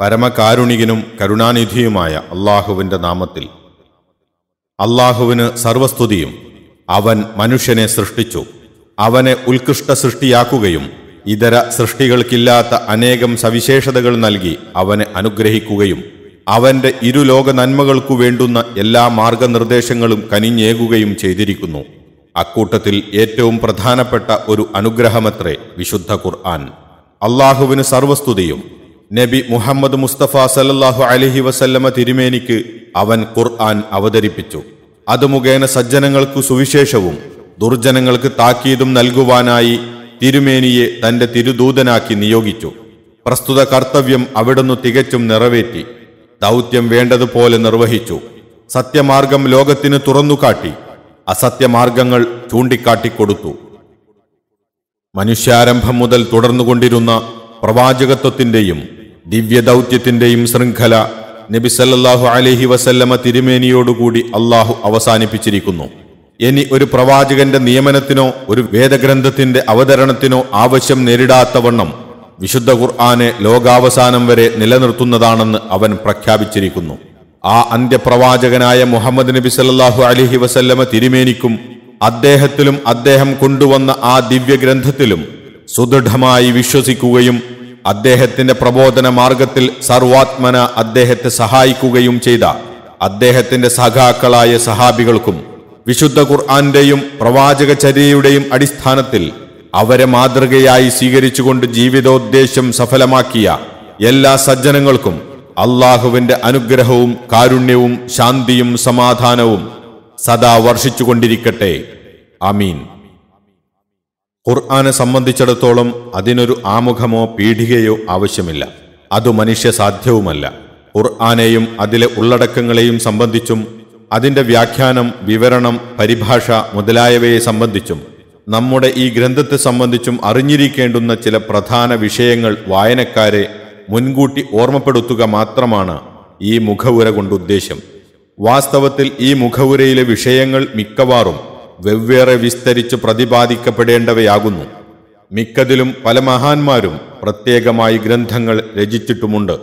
പരമകാരുണികനും കരുണാനിധിയുമായ അള്ളാഹുവിൻ്റെ നാമത്തിൽ അള്ളാഹുവിന് സർവസ്തുതിയും അവൻ മനുഷ്യനെ സൃഷ്ടിച്ചു അവനെ ഉത്കൃഷ്ട സൃഷ്ടിയാക്കുകയും ഇതര സൃഷ്ടികൾക്കില്ലാത്ത അനേകം സവിശേഷതകൾ നൽകി അവനെ അനുഗ്രഹിക്കുകയും അവന്റെ ഇരുലോക നന്മകൾക്കു വേണ്ടുന്ന എല്ലാ മാർഗനിർദ്ദേശങ്ങളും കനിഞ്ഞേകുകയും ചെയ്തിരിക്കുന്നു അക്കൂട്ടത്തിൽ ഏറ്റവും പ്രധാനപ്പെട്ട ഒരു അനുഗ്രഹമത്രേ വിശുദ്ധ ഖുർആൻ അള്ളാഹുവിന് സർവസ്തുതിയും നബി മുഹമ്മദ് മുസ്തഫ സലല്ലാഹു അലഹി വസല്ലമ തിരുമേനിക്ക് അവൻ ഖുർആൻ അവതരിപ്പിച്ചു അത് മുഖേന സജ്ജനങ്ങൾക്ക് സുവിശേഷവും ദുർജനങ്ങൾക്ക് താക്കീതും നൽകുവാനായി തിരുമേനിയെ തന്റെ തിരുദൂതനാക്കി നിയോഗിച്ചു പ്രസ്തുത കർത്തവ്യം അവിടുന്ന് തികച്ചും നിറവേറ്റി ദൗത്യം വേണ്ടതുപോലെ നിർവഹിച്ചു സത്യമാർഗം ലോകത്തിന് തുറന്നുകാട്ടി അസത്യമാർഗങ്ങൾ ചൂണ്ടിക്കാട്ടിക്കൊടുത്തു മനുഷ്യാരംഭം മുതൽ തുടർന്നുകൊണ്ടിരുന്ന പ്രവാചകത്വത്തിന്റെയും ദിവ്യദൗത്യത്തിന്റെയും ശൃംഖല നബിസല്ലാഹു അലഹി വസല്ലമ തിരുമേനിയോടുകൂടി അള്ളാഹു അവസാനിപ്പിച്ചിരിക്കുന്നു ഇനി ഒരു പ്രവാചകന്റെ നിയമനത്തിനോ ഒരു വേദഗ്രന്ഥത്തിന്റെ അവതരണത്തിനോ ആവശ്യം നേരിടാത്തവണ്ണം വിശുദ്ധ ഖുർആാനെ ലോകാവസാനം വരെ നിലനിർത്തുന്നതാണെന്ന് അവൻ പ്രഖ്യാപിച്ചിരിക്കുന്നു ആ അന്ത്യപ്രവാചകനായ മുഹമ്മദ് നബി സല്ലാഹു അലഹി വസല്ലമ തിരുമേനിക്കും അദ്ദേഹത്തിലും അദ്ദേഹം കൊണ്ടുവന്ന ആ ദിവ്യഗ്രന്ഥത്തിലും സുദൃഢമായി വിശ്വസിക്കുകയും അദ്ദേഹത്തിന്റെ പ്രബോധന മാർഗത്തിൽ സർവാത്മന അദ്ദേഹത്തെ സഹായിക്കുകയും ചെയ്ത അദ്ദേഹത്തിന്റെ സഖാക്കളായ സഹാബികൾക്കും വിശുദ്ധ ഖുർആന്റെയും പ്രവാചക ചര്യയുടെയും അടിസ്ഥാനത്തിൽ അവരെ മാതൃകയായി സ്വീകരിച്ചുകൊണ്ട് ജീവിതോദ്ദേശ്യം സഫലമാക്കിയ എല്ലാ സജ്ജനങ്ങൾക്കും അള്ളാഹുവിന്റെ അനുഗ്രഹവും കാരുണ്യവും ശാന്തിയും സമാധാനവും സദാ വർഷിച്ചുകൊണ്ടിരിക്കട്ടെ അമീൻ ഖുർആാനെ സംബന്ധിച്ചിടത്തോളം അതിനൊരു ആമുഖമോ പീഠികയോ ആവശ്യമില്ല അത് മനുഷ്യ സാധ്യവുമല്ല ഖുർആാനെയും അതിലെ ഉള്ളടക്കങ്ങളെയും സംബന്ധിച്ചും അതിന്റെ വ്യാഖ്യാനം വിവരണം പരിഭാഷ മുതലായവയെ സംബന്ധിച്ചും നമ്മുടെ ഈ ഗ്രന്ഥത്തെ സംബന്ധിച്ചും അറിഞ്ഞിരിക്കേണ്ടുന്ന ചില പ്രധാന വിഷയങ്ങൾ വായനക്കാരെ മുൻകൂട്ടി ഓർമ്മപ്പെടുത്തുക മാത്രമാണ് ഈ മുഖവുര കൊണ്ട് ഉദ്ദേശം വാസ്തവത്തിൽ ഈ മുഖവുരയിലെ വിഷയങ്ങൾ മിക്കവാറും വെവ്വേറെ വിസ്തരിച്ച് പ്രതിപാദിക്കപ്പെടേണ്ടവയാകുന്നു മിക്കതിലും പല മഹാന്മാരും പ്രത്യേകമായി ഗ്രന്ഥങ്ങൾ രചിച്ചിട്ടുമുണ്ട്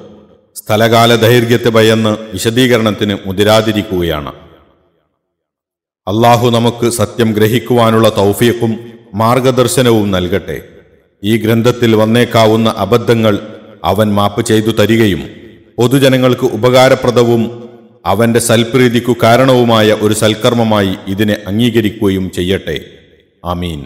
സ്ഥലകാല ദൈർഘ്യത്തെ ഭയന്ന് വിശദീകരണത്തിന് മുതിരാതിരിക്കുകയാണ് അള്ളാഹു നമുക്ക് സത്യം ഗ്രഹിക്കുവാനുള്ള തൗഫീഖും മാർഗദർശനവും നൽകട്ടെ ഈ ഗ്രന്ഥത്തിൽ വന്നേക്കാവുന്ന അബദ്ധങ്ങൾ അവൻ മാപ്പ് ചെയ്തു തരികയും പൊതുജനങ്ങൾക്ക് ഉപകാരപ്രദവും അവന്റെ സൽപ്രീതിക്കു കാരണവുമായ ഒരു സൽക്കർമ്മമായി ഇതിനെ അംഗീകരിക്കുകയും ചെയ്യട്ടെ ആമീൻ